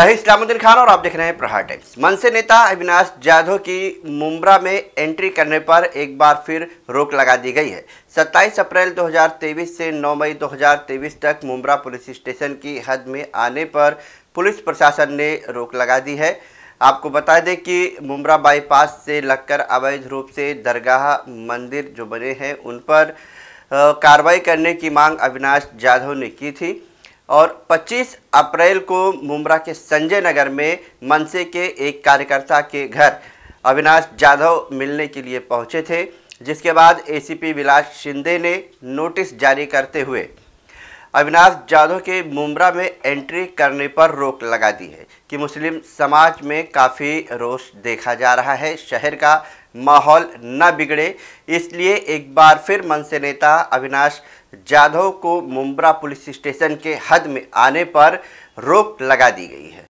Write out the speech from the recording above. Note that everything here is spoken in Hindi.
मैं इस्लामुद्दीन खान और आप देख रहे हैं प्रहार टाइम्स मनसे नेता अविनाश जाधव की मुमरा में एंट्री करने पर एक बार फिर रोक लगा दी गई है 27 अप्रैल 2023 से 9 मई 2023 तक मुमरा पुलिस स्टेशन की हद में आने पर पुलिस प्रशासन ने रोक लगा दी है आपको बता दें कि मुमरा बाईपास से लगकर अवैध रूप से दरगाह मंदिर जो बने हैं उन पर कार्रवाई करने की मांग अविनाश जाधव ने की थी और 25 अप्रैल को मुमरा के संजय नगर में मनसे के एक कार्यकर्ता के घर अविनाश जाधव मिलने के लिए पहुंचे थे जिसके बाद एसीपी विलास शिंदे ने नोटिस जारी करते हुए अविनाश जाधव के मुमरा में एंट्री करने पर रोक लगा दी है कि मुस्लिम समाज में काफ़ी रोष देखा जा रहा है शहर का माहौल न बिगड़े इसलिए एक बार फिर मन से नेता अविनाश जाधव को मुम्बरा पुलिस स्टेशन के हद में आने पर रोक लगा दी गई है